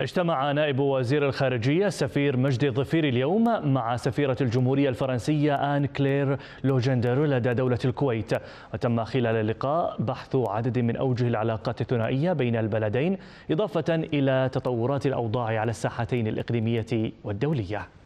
اجتمع نائب وزير الخارجية السفير مجدي الظفيري اليوم مع سفيرة الجمهورية الفرنسية آن كلير لوجندر لدى دولة الكويت وتم خلال اللقاء بحث عدد من أوجه العلاقات الثنائية بين البلدين إضافة إلى تطورات الأوضاع على الساحتين الإقليمية والدولية